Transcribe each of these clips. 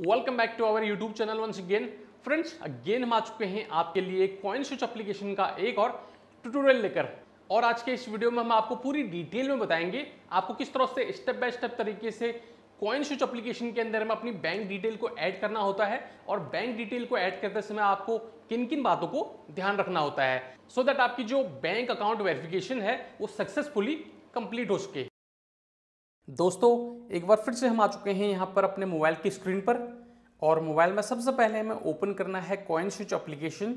welcome back to our YouTube channel once again friends again हम आ चुके हैं आपके लिए कॉइन स्विच एप्लीकेशन का एक और ट्यूटोरियल लेकर और आज के इस वीडियो में हम आपको पूरी डिटेल में बताएंगे आपको किस तरह से स्टेप बाय स्टेप तरीके से कॉइन स्विच एप्लीकेशन के अंदर में अपनी बैंक डिटेल को ऐड करना होता है और बैंक डिटेल को ऐड करते समय आपको किन किन बातों को ध्यान रखना होता है सो so दैट आपकी जो बैंक अकाउंट वेरिफिकेशन है वो सक्सेसफुली कंप्लीट हो सके दोस्तों एक बार फिर से हम आ चुके हैं यहाँ पर अपने मोबाइल की स्क्रीन पर और मोबाइल में सबसे पहले हमें ओपन करना है CoinSwitch application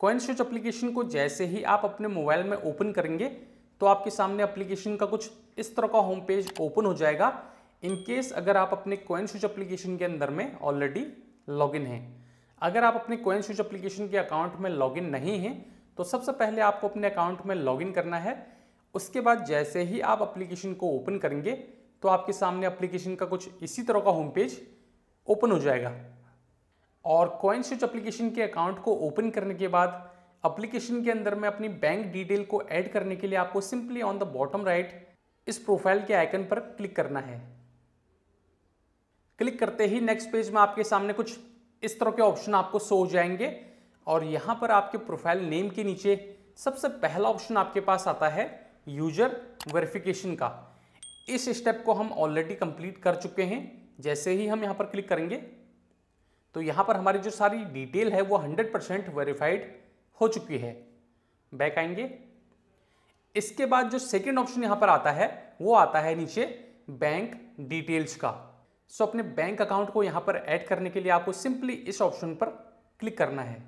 CoinSwitch application को जैसे ही आप अपने मोबाइल में ओपन करेंगे तो आपके सामने एप्लीकेशन का कुछ इस तरह का होम पेज ओपन हो जाएगा इनकेस अगर आप अपने कॉइन स्विच एप्लीकेशन के अंदर में ऑलरेडी लॉगिन हैं अगर आप अपने कोइन स्विच एप्लीकेशन के अकाउंट में लॉगिन नहीं हैं तो सबसे पहले आपको अपने अकाउंट में लॉगिन करना है उसके बाद जैसे ही आप अप्लीकेशन को ओपन करेंगे तो आपके सामने अप्लीकेशन का कुछ इसी तरह का होम पेज ओपन हो जाएगा और कोइन स्विच एप्लीकेशन के अकाउंट को ओपन करने के बाद अप्लीकेशन के अंदर में अपनी बैंक डिटेल को ऐड करने के लिए आपको simply on the bottom right इस प्रोफाइल के आइकन पर क्लिक करना है क्लिक करते ही नेक्स्ट पेज में आपके सामने कुछ इस तरह के ऑप्शन आपको सो हो जाएंगे और यहाँ पर आपके प्रोफाइल नेम के नीचे सबसे पहला ऑप्शन आपके पास आता है यूजर वेरिफिकेशन का इस स्टेप को हम ऑलरेडी कंप्लीट कर चुके हैं जैसे ही हम यहाँ पर क्लिक करेंगे तो यहाँ पर हमारी जो सारी डिटेल है वो 100 परसेंट वेरीफाइड हो चुकी है बैक आएंगे इसके बाद जो सेकेंड ऑप्शन यहाँ पर आता है वो आता है नीचे बैंक डिटेल्स का सो अपने बैंक अकाउंट को यहां पर ऐड करने के लिए आपको सिंपली इस ऑप्शन पर क्लिक करना है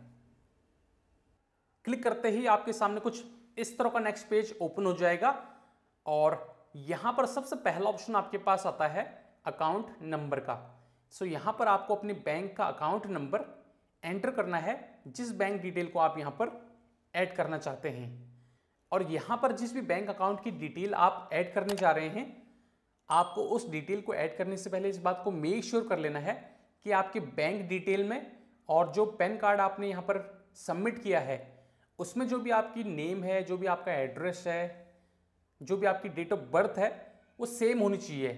क्लिक करते ही आपके सामने कुछ इस तरह का नेक्स्ट पेज ओपन हो जाएगा और यहां पर सबसे पहला ऑप्शन आपके पास आता है अकाउंट नंबर का सो यहां पर आपको अपने बैंक का अकाउंट नंबर एंटर करना है जिस बैंक डिटेल को आप यहां पर ऐड करना चाहते हैं और यहां पर जिस भी बैंक अकाउंट की डिटेल आप ऐड करने जा रहे हैं आपको उस डिटेल को ऐड करने से पहले इस बात को मेक श्योर कर लेना है कि आपके बैंक डिटेल में और जो पैन कार्ड आपने यहाँ पर सबमिट किया है उसमें जो भी आपकी नेम है जो भी आपका एड्रेस है जो भी आपकी डेट ऑफ बर्थ है वो सेम होनी चाहिए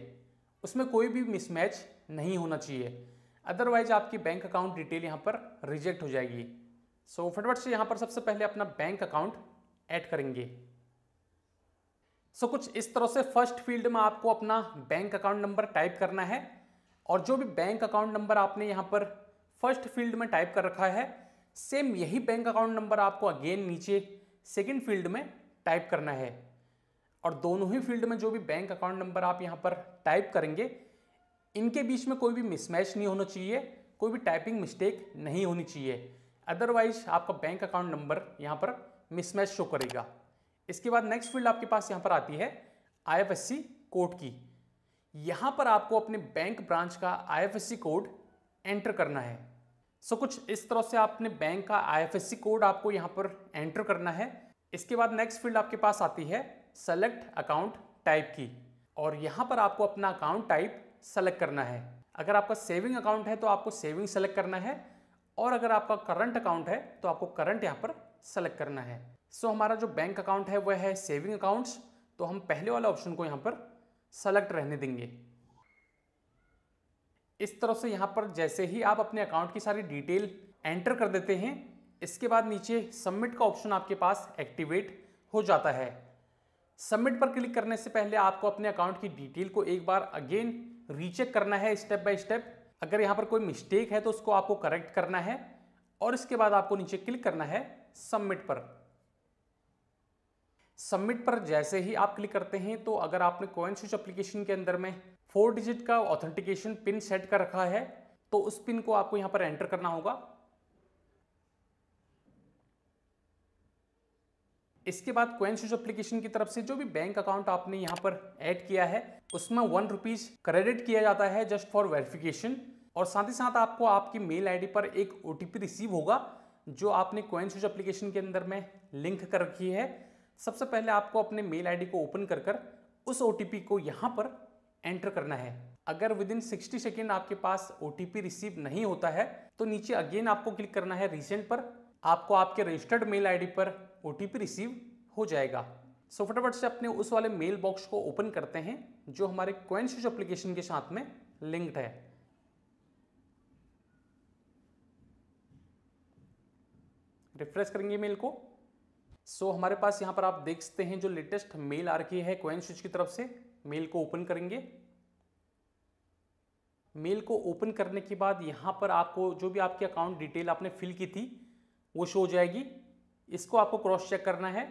उसमें कोई भी मिसमैच नहीं होना चाहिए अदरवाइज आपकी बैंक अकाउंट डिटेल यहाँ पर रिजेक्ट हो जाएगी सो so, फटवट से यहाँ पर सबसे पहले अपना बैंक अकाउंट ऐड करेंगे सो कुछ इस तरह से फर्स्ट फील्ड में आपको अपना बैंक अकाउंट नंबर टाइप करना है और जो भी बैंक अकाउंट नंबर आपने यहाँ पर फर्स्ट फील्ड में टाइप कर रखा है सेम यही बैंक अकाउंट नंबर आपको अगेन नीचे सेकेंड फील्ड में टाइप करना है और दोनों ही फील्ड में जो भी बैंक अकाउंट नंबर आप यहाँ पर टाइप करेंगे इनके बीच में कोई भी मिसमैच नहीं होना चाहिए कोई भी टाइपिंग मिस्टेक नहीं होनी चाहिए अदरवाइज आपका बैंक अकाउंट नंबर यहाँ पर मिसमैच शो करेगा इसके बाद नेक्स्ट फील्ड आपके पास यहाँ पर आती है आईएफएससी कोड की यहाँ पर आपको अपने बैंक ब्रांच का आईएफएससी कोड एंटर करना है सो so, कुछ इस तरह से आपने बैंक का आईएफएससी कोड आपको यहाँ पर एंटर करना है इसके बाद नेक्स्ट फील्ड आपके पास आती है सेलेक्ट अकाउंट टाइप की और यहाँ पर आपको अपना अकाउंट टाइप सेलेक्ट करना है अगर आपका सेविंग अकाउंट है तो आपको सेविंग सेलेक्ट करना है और अगर आपका करंट अकाउंट है तो आपको करंट यहाँ पर सेलेक्ट करना है सो हमारा जो बैंक अकाउंट है वह है सेविंग अकाउंट्स तो हम पहले वाला ऑप्शन को यहाँ पर सेलेक्ट रहने देंगे इस तरह से यहाँ पर जैसे ही आप अपने अकाउंट की सारी डिटेल एंटर कर देते हैं इसके बाद नीचे सबमिट का ऑप्शन आपके पास एक्टिवेट हो जाता है सबमिट पर क्लिक करने से पहले आपको अपने अकाउंट की डिटेल को एक बार अगेन रीचेक करना है स्टेप बाय स्टेप अगर यहाँ पर कोई मिस्टेक है तो उसको आपको करेक्ट करना है और इसके बाद आपको नीचे क्लिक करना है सबमिट पर सबमिट पर जैसे ही आप क्लिक करते हैं तो अगर आपने कोइन स्विच एप्लीकेशन के अंदर में फोर डिजिट का ऑथेंटिकेशन पिन सेट कर रखा है तो उस पिन को आपको यहाँ पर एंटर करना होगा इसके बाद कोइन स्विच एप्लीकेशन की तरफ से जो भी बैंक अकाउंट आपने यहाँ पर ऐड किया है उसमें वन रुपीज क्रेडिट किया जाता है जस्ट फॉर वेरिफिकेशन और साथ ही साथ आपको आपकी मेल आईडी पर एक ओ रिसीव होगा जो आपने कोइन स्विच एप्लीकेशन के अंदर में लिंक कर रखी है सबसे पहले आपको अपने मेल आईडी को ओपन कर कर उस ओ को यहाँ पर एंटर करना है अगर विद इन सिक्सटी सेकेंड आपके पास ओ रिसीव नहीं होता है तो नीचे अगेन आपको क्लिक करना है रिसेंट पर आपको आपके रजिस्टर्ड मेल आईडी पर ओ रिसीव हो जाएगा सो फटाफट से अपने उस वाले मेल बॉक्स को ओपन करते हैं जो हमारे क्वेंस एप्लीकेशन के साथ में लिंक्ड है रिफ्रेश करेंगे मेल को सो so, हमारे पास यहाँ पर आप देखते हैं जो लेटेस्ट मेल आ रखी है कोइन स्विच की तरफ से मेल को ओपन करेंगे मेल को ओपन करने के बाद यहाँ पर आपको जो भी आपके अकाउंट डिटेल आपने फिल की थी वो शो हो जाएगी इसको आपको क्रॉस चेक करना है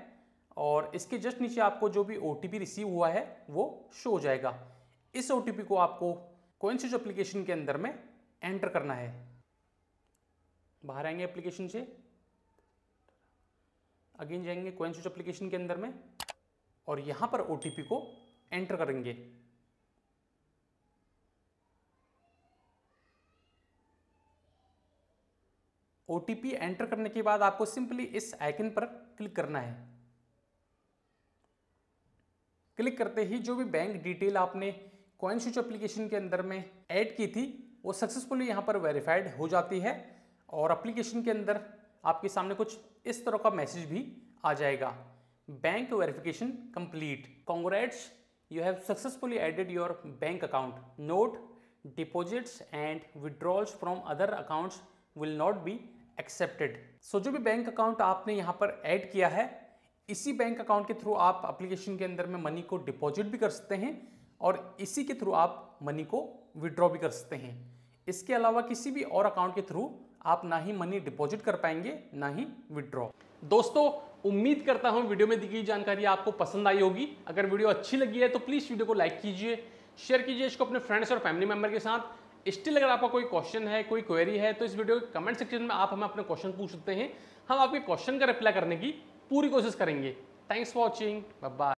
और इसके जस्ट नीचे आपको जो भी ओ रिसीव हुआ है वो शो हो जाएगा इस ओ को आपको कोइन स्विच एप्लीकेशन के अंदर में एंटर करना है बाहर आएंगे एप्लीकेशन से अगेन जाएंगे कोइन स्विच एप्लीकेशन के अंदर में और यहां पर ओ को एंटर करेंगे ओ एंटर करने के बाद आपको सिंपली इस आइकन पर क्लिक करना है क्लिक करते ही जो भी बैंक डिटेल आपने कॉइन स्विच एप्लीकेशन के अंदर में ऐड की थी वो सक्सेसफुली यहां पर वेरीफाइड हो जाती है और एप्लीकेशन के अंदर आपके सामने कुछ इस तरह का मैसेज भी आ जाएगा bank verification complete congrats you have successfully added your bank account note deposits and withdrawals from other accounts will not be accepted so जो भी बैंक अकाउंट आपने यहाँ पर ऐड किया है इसी बैंक अकाउंट के थ्रू आप एप्लीकेशन के अंदर में मनी को डिपॉजिट भी कर सकते हैं और इसी के थ्रू आप मनी को विड्रॉ भी कर सकते हैं इसके अलावा किसी भी और अकाउंट के थ्रू आप ना ही मनी डिपॉजिट कर पाएंगे ना ही विड्रॉ दोस्तों उम्मीद करता हूँ वीडियो में दी गई जानकारी आपको पसंद आई होगी अगर वीडियो अच्छी लगी है तो प्लीज़ वीडियो को लाइक कीजिए शेयर कीजिए इसको अपने फ्रेंड्स और फैमिली मेंबर के साथ स्टिल अगर आपका कोई क्वेश्चन है कोई क्वेरी है तो इस वीडियो के कमेंट सेक्शन में आप हमें अपने क्वेश्चन पूछ सकते हैं हम आपके क्वेश्चन का रिप्लाई करने की पूरी कोशिश करेंगे थैंक्स फॉर वॉचिंग बाय